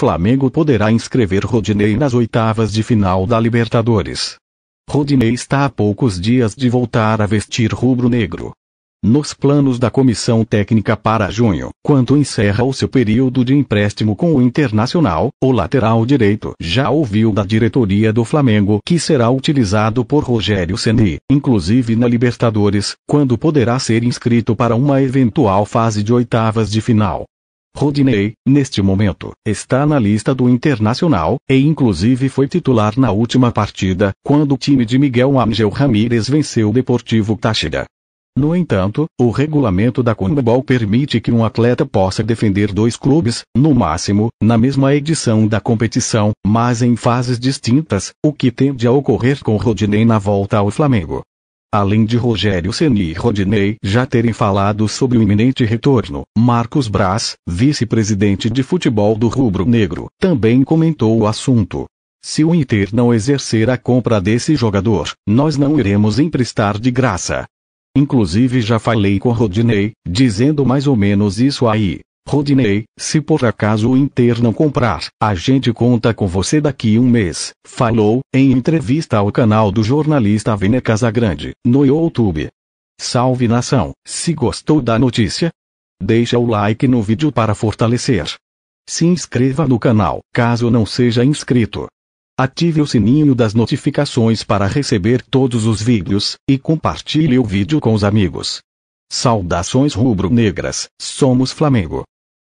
Flamengo poderá inscrever Rodinei nas oitavas de final da Libertadores. Rodinei está a poucos dias de voltar a vestir rubro-negro. Nos planos da comissão técnica para junho, quando encerra o seu período de empréstimo com o Internacional, o lateral direito já ouviu da diretoria do Flamengo que será utilizado por Rogério Ceni, inclusive na Libertadores, quando poderá ser inscrito para uma eventual fase de oitavas de final. Rodinei, neste momento, está na lista do Internacional, e inclusive foi titular na última partida, quando o time de Miguel Angel Ramírez venceu o Deportivo Táchira. No entanto, o regulamento da CONMEBOL permite que um atleta possa defender dois clubes, no máximo, na mesma edição da competição, mas em fases distintas, o que tende a ocorrer com Rodinei na volta ao Flamengo. Além de Rogério Ceni e Rodinei já terem falado sobre o iminente retorno, Marcos Braz, vice-presidente de futebol do Rubro Negro, também comentou o assunto. Se o Inter não exercer a compra desse jogador, nós não iremos emprestar de graça. Inclusive já falei com Rodinei, dizendo mais ou menos isso aí. Rodinei, se por acaso o Inter não comprar, a gente conta com você daqui um mês, falou, em entrevista ao canal do jornalista Vene Casagrande, no YouTube. Salve nação, se gostou da notícia, deixa o like no vídeo para fortalecer. Se inscreva no canal, caso não seja inscrito. Ative o sininho das notificações para receber todos os vídeos, e compartilhe o vídeo com os amigos. Saudações rubro-negras, somos Flamengo.